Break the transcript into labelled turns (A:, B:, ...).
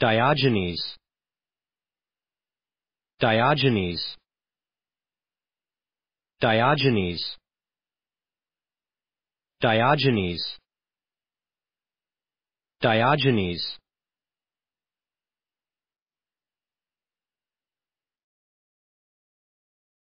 A: Diogenes Diogenes Diogenes Diogenes Diogenes